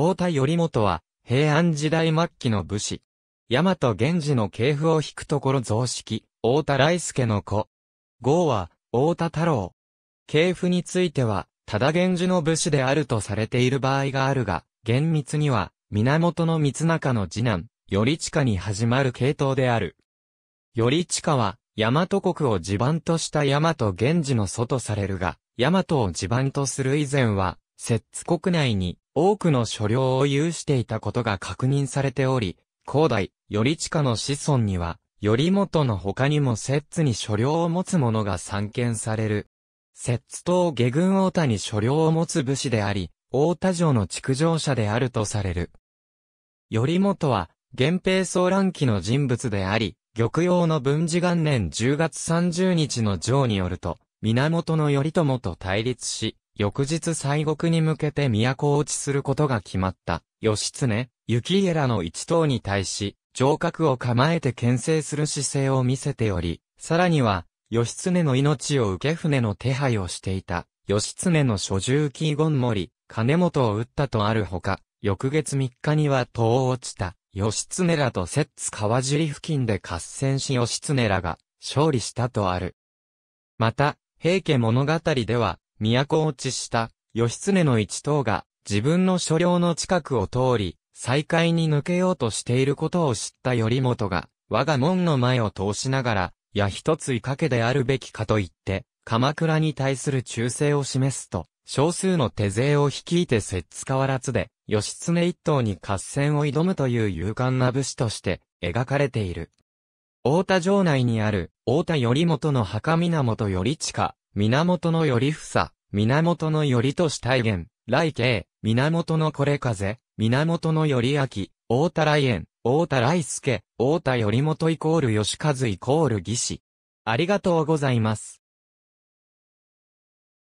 太田頼元は、平安時代末期の武士。大和源氏の系譜を引くところ増式、太田来助の子。号は、太田太郎。系譜については、ただ源氏の武士であるとされている場合があるが、厳密には、源の三中の次男、頼下に始まる系統である。頼下は、大和国を地盤とした大和源氏の祖とされるが、大和を地盤とする以前は、摂津国内に、多くの所領を有していたことが確認されており、高代、頼親の子孫には、頼元の他にも摂津に所領を持つ者が散見される。摂津島下軍大田に所領を持つ武士であり、大田城の築城者であるとされる。頼元は、源平騒乱期の人物であり、玉葉の文治元年10月30日の城によると、源頼朝と対立し、翌日西国に向けて都落ちすることが決まった、義経、雪家らの一党に対し、城郭を構えて牽制する姿勢を見せており、さらには、義経の命を受け船の手配をしていた、義経の所住キーゴン森、金本を撃ったとあるほか、翌月3日にはを落ちた、義経らと摂津川尻付近で合戦し義経らが勝利したとある。また、平家物語では、都落ちした義経の一党が自分の所領の近くを通り、再会に抜けようとしていることを知った頼元が、我が門の前を通しながら、や一ついかけであるべきかと言って、鎌倉に対する忠誠を示すと、少数の手勢を率いてつ変わらずで、義経一党に合戦を挑むという勇敢な武士として描かれている。大田城内にある、大田頼元の墓源頼近、源の頼房、源の頼と大元、来慶、源のこれ風、源の頼明、大田来園、大田来助、大田頼元イコール吉和イコール義士。ありがとうございます。